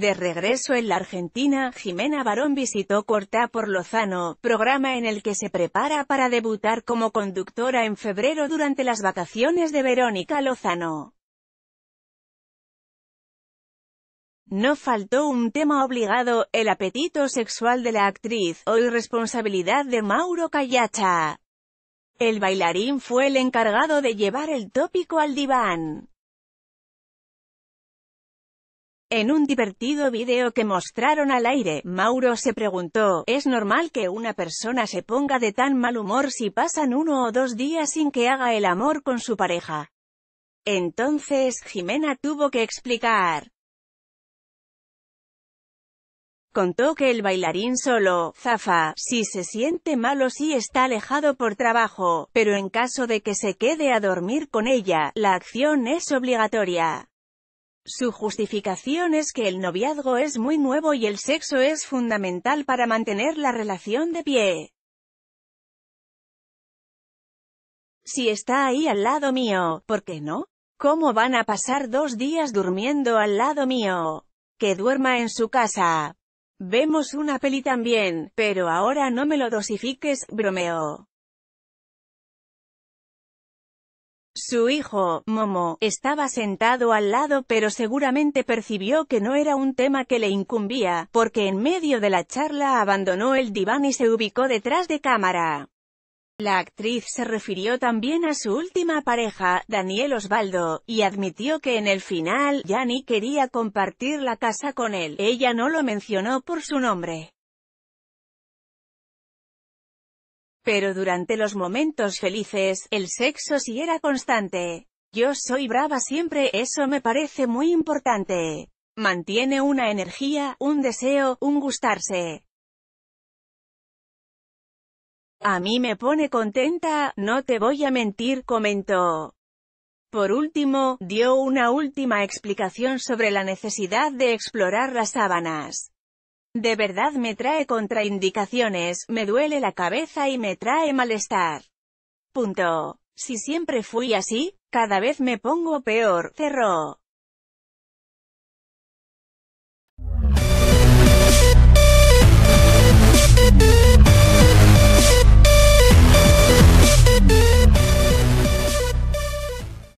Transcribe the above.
De regreso en la Argentina, Jimena Barón visitó Cortá por Lozano, programa en el que se prepara para debutar como conductora en febrero durante las vacaciones de Verónica Lozano. No faltó un tema obligado, el apetito sexual de la actriz, o responsabilidad de Mauro Callacha. El bailarín fue el encargado de llevar el tópico al diván. En un divertido video que mostraron al aire, Mauro se preguntó, ¿es normal que una persona se ponga de tan mal humor si pasan uno o dos días sin que haga el amor con su pareja? Entonces Jimena tuvo que explicar. Contó que el bailarín solo, zafa, si se siente mal o si está alejado por trabajo, pero en caso de que se quede a dormir con ella, la acción es obligatoria. Su justificación es que el noviazgo es muy nuevo y el sexo es fundamental para mantener la relación de pie. Si está ahí al lado mío, ¿por qué no? ¿Cómo van a pasar dos días durmiendo al lado mío? Que duerma en su casa. Vemos una peli también, pero ahora no me lo dosifiques, bromeo. Su hijo, Momo, estaba sentado al lado pero seguramente percibió que no era un tema que le incumbía, porque en medio de la charla abandonó el diván y se ubicó detrás de cámara. La actriz se refirió también a su última pareja, Daniel Osvaldo, y admitió que en el final, Yanni quería compartir la casa con él. Ella no lo mencionó por su nombre. Pero durante los momentos felices, el sexo sí era constante. Yo soy brava siempre, eso me parece muy importante. Mantiene una energía, un deseo, un gustarse. A mí me pone contenta, no te voy a mentir, comentó. Por último, dio una última explicación sobre la necesidad de explorar las sábanas. De verdad me trae contraindicaciones, me duele la cabeza y me trae malestar. Punto. Si siempre fui así, cada vez me pongo peor, cerró.